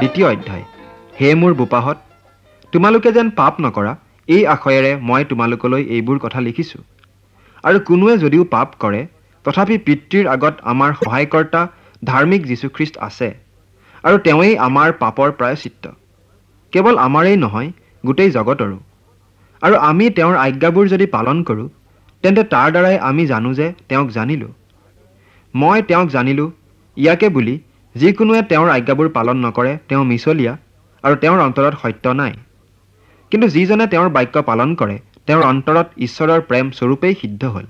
দ্বিতীয় অধ্যায় হে মোৰ বোপাহত তোমালোকে যেন পাপ নকৰা এই আশয়েৰে মই তোমালোকলৈ এইবোৰ কথা লিখিছোঁ আৰু কোনোৱে যদিও পাপ কৰে তথাপি পিতৃৰ আগত আমাৰ সহায়কৰ্তা ধাৰ্মিক যীশুখ্ৰীষ্ট আছে আৰু তেওঁৱেই আমাৰ পাপৰ প্ৰায় প্ৰায়চিত্ত কেৱল আমাৰেই নহয় গোটেই জগতৰো আৰু আমি তেওঁৰ আজ্ঞাবোৰ যদি পালন কৰোঁ তেন্তে তাৰ দ্বাৰাই আমি জানো যে তেওঁক জানিলোঁ মই তেওঁক জানিলোঁ ইয়াকে বুলি যিকোনোৱে তেওঁৰ আজ্ঞাবোৰ পালন নকৰে তেওঁ মিছলীয়া আৰু তেওঁৰ অন্তৰত সত্য নাই কিন্তু যিজনে তেওঁৰ বাক্য পালন কৰে তেওঁৰ অন্তৰত ঈশ্বৰৰ প্ৰেম স্বৰূপেই সিদ্ধ হ'ল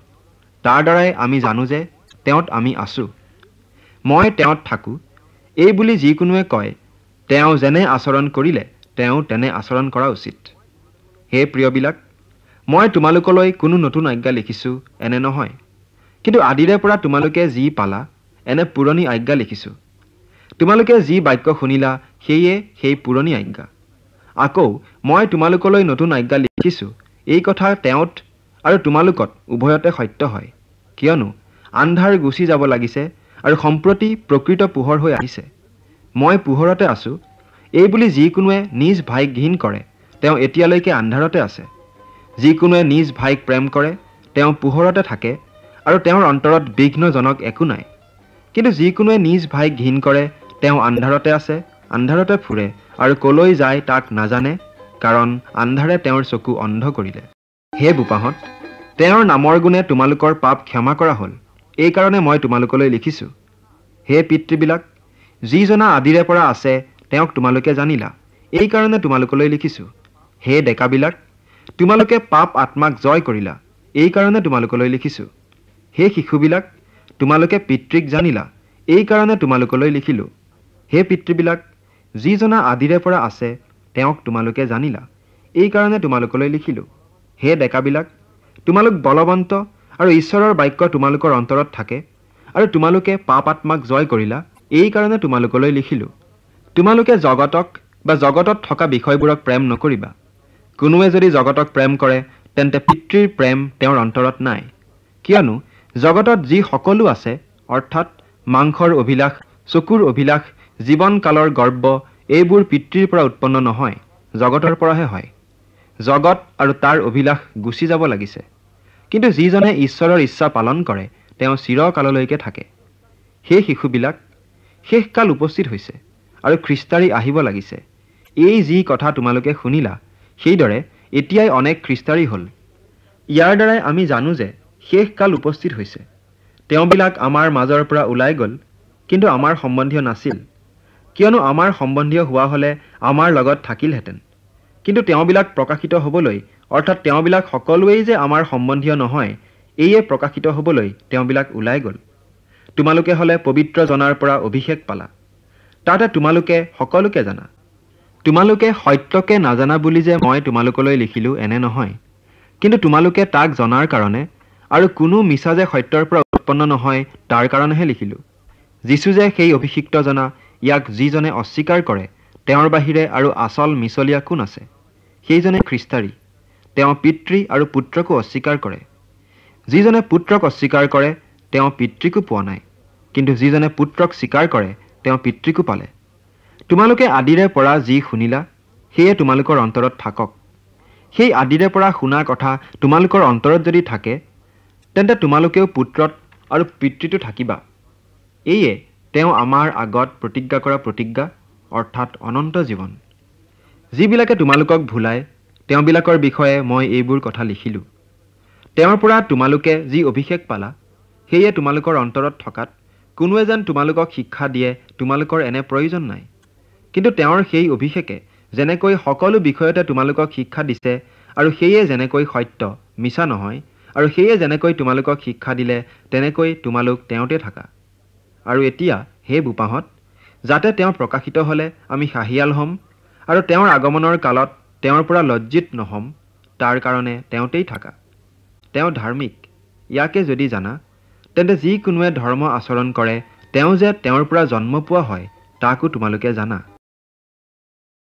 তাৰ দ্বাৰাই আমি জানো যে তেওঁত আমি আছোঁ মই তেওঁত থাকোঁ এই বুলি যিকোনোৱে কয় তেওঁ যেনে আচৰণ কৰিলে তেওঁ তেনে আচৰণ কৰা উচিত হে প্ৰিয়বিলাক মই তোমালোকলৈ কোনো নতুন আজ্ঞা লিখিছোঁ এনে নহয় কিন্তু আদিৰে পৰা তোমালোকে যি পালা এনে পুৰণি আজ্ঞা লিখিছোঁ তোমালোকে যি বাক্য শুনিলা সেয়ে সেই পুৰণি আজ্ঞা আকৌ মই তোমালোকলৈ নতুন আজ্ঞা লিখিছোঁ এই কথা তেওঁত আৰু তোমালোকত উভয়তে সত্য হয় কিয়নো আন্ধাৰ গুচি যাব লাগিছে আৰু সম্প্ৰতি প্ৰকৃত পোহৰ হৈ আহিছে মই পোহৰতে আছোঁ এইবুলি যিকোনোৱে নিজ ভাইক ঘীন কৰে তেওঁ এতিয়ালৈকে আন্ধাৰতে আছে যিকোনোৱে নিজ ভাইক প্ৰেম কৰে তেওঁ পোহৰতে থাকে আৰু তেওঁৰ অন্তৰত বিঘ্নজনক একো নাই কিন্তু যিকোনোৱে নিজ ভাইক ঘীন কৰে তেওঁ আন্ধাৰতে আছে আন্ধাৰতে ফুৰে আৰু কলৈ যায় তাক নাজানে কাৰণ আন্ধাৰে তেওঁৰ চকু অন্ধ কৰিলে হে বোপাহঁত তেওঁৰ নামৰ গুণে তোমালোকৰ পাপ ক্ষমা কৰা হ'ল এইকাৰণে মই তোমালোকলৈ লিখিছোঁ হে পিতৃবিলাক যিজনা আদিৰে পৰা আছে তেওঁক তোমালোকে জানিলা এইকাৰণে তোমালোকলৈ লিখিছোঁ হে ডেকাবিলাক তোমালোকে পাপ আত্মাক জয় কৰিলা এইকাৰণে তোমালোকলৈ লিখিছোঁ হে শিশুবিলাক তোমালোকে পিতৃক জানিলা এইকাৰণে তোমালোকলৈ লিখিলোঁ হে পিতৃবিলাক যিজনা আদিৰে পৰা আছে তেওঁক তোমালোকে জানিলা এইকাৰণে তোমালোকলৈ লিখিলোঁ হে ডেকাবিলাক তোমালোক বলৱন্ত আৰু ঈশ্বৰৰ বাক্য তোমালোকৰ অন্তৰত থাকে আৰু তোমালোকে পাপ আত্মাক জয় কৰিলা এইকাৰণে তোমালোকলৈ লিখিলোঁ তোমালোকে জগতক বা জগতত থকা বিষয়বোৰক প্ৰেম নকৰিবা কোনোৱে যদি জগতক প্ৰেম কৰে তেন্তে পিতৃৰ প্ৰেম তেওঁৰ অন্তৰত নাই কিয়নো জগতত যি সকলো আছে অৰ্থাৎ মাংসৰ অভিলাষ চকুৰ অভিলাষ জীৱনকালৰ গৰ্ব এইবোৰ পিতৃৰ পৰা উৎপন্ন নহয় জগতৰ পৰাহে হয় জগত আৰু তাৰ অভিলাষ গুচি যাব লাগিছে কিন্তু যিজনে ঈশ্বৰৰ ইচ্ছা পালন কৰে তেওঁ চিৰকাললৈকে থাকে সেই শিশুবিলাক শেষকাল উপস্থিত হৈছে আৰু খ্ৰীষ্টাৰী আহিব লাগিছে এই যি কথা তোমালোকে শুনিলা সেইদৰে এতিয়াই অনেক খ্ৰীষ্টাৰী হ'ল ইয়াৰ দ্বাৰাই আমি জানো যে শেষকাল উপস্থিত হৈছে তেওঁবিলাক আমাৰ মাজৰ পৰা ওলাই গ'ল কিন্তু আমাৰ সম্বন্ধীয় নাছিল কিয়নো আমাৰ সম্বন্ধীয় হোৱা হ'লে আমাৰ লগত থাকিলহেঁতেন কিন্তু তেওঁবিলাক প্ৰকাশিত হ'বলৈ অৰ্থাৎ তেওঁবিলাক সকলোৱেই যে আমাৰ সম্বন্ধীয় নহয় এইয়ে প্ৰকাশিত হ'বলৈ তেওঁবিলাক ওলাই গ'ল তোমালোকে হ'লে পবিত্ৰ জনাৰ পৰা অভিষেক পালা তাতে তোমালোকে সকলোকে জানা তোমালোকে সত্যকে নাজানা বুলি যে মই তোমালোকলৈ লিখিলোঁ এনে নহয় কিন্তু তোমালোকে তাক জনাৰ কাৰণে আৰু কোনো মিছা যে সত্যৰ পৰা উৎপন্ন নহয় তাৰ কাৰণেহে লিখিলোঁ যিচু যে সেই অভিষিক্ত জনা ইয়াক যিজনে অস্বীকাৰ কৰে তেওঁৰ বাহিৰে আৰু আচল মিছলীয়া কোন আছে সেইজনে খ্ৰীষ্টাৰী তেওঁ পিতৃ আৰু পুত্ৰকো অস্বীকাৰ কৰে যিজনে পুত্ৰক অস্বীকাৰ কৰে তেওঁ পিতৃকো পোৱা নাই কিন্তু যিজনে পুত্ৰক স্বীকাৰ কৰে তেওঁ পিতৃকো পালে তোমালোকে আদিৰে পৰা যি শুনিলা সেয়ে তোমালোকৰ অন্তৰত থাকক সেই আদিৰে পৰা শুনা কথা তোমালোকৰ অন্তৰত যদি থাকে তেন্তে তোমালোকেও পুত্ৰত আৰু পিতৃটো থাকিবা এইয়ে তেওঁ আমাৰ আগত প্ৰতিজ্ঞা কৰা প্ৰতিজ্ঞা অৰ্থাৎ অনন্ত জীৱন যিবিলাকে তোমালোকক ভুলায় তেওঁবিলাকৰ বিষয়ে মই এইবোৰ কথা লিখিলোঁ তেওঁৰ পৰা তোমালোকে যি অভিষেক পালা সেয়ে তোমালোকৰ অন্তৰত থকাত কোনোৱে যেন তোমালোকক শিক্ষা দিয়ে তোমালোকৰ এনে প্ৰয়োজন নাই কিন্তু তেওঁৰ সেই অভিষেকে যেনেকৈ সকলো বিষয়তে তোমালোকক শিক্ষা দিছে আৰু সেয়ে যেনেকৈ সত্য মিছা নহয় আৰু সেয়ে যেনেকৈ তোমালোকক শিক্ষা দিলে তেনেকৈ তোমালোক তেওঁতে থাকা আৰু এতিয়া সেই বোপাহঁত যাতে তেওঁ প্ৰকাশিত হ'লে আমি হাঁহিয়াল হ'ম আৰু তেওঁৰ আগমনৰ কালত তেওঁৰ পৰা লজ্জিত নহ'ম তাৰ কাৰণে তেওঁতেই থাকা তেওঁ ধাৰ্মিক ইয়াকে যদি জানা তেন্তে যিকোনোৱে ধৰ্ম আচৰণ কৰে তেওঁ যে তেওঁৰ পৰা জন্ম পোৱা হয় তাকো তোমালোকে জানা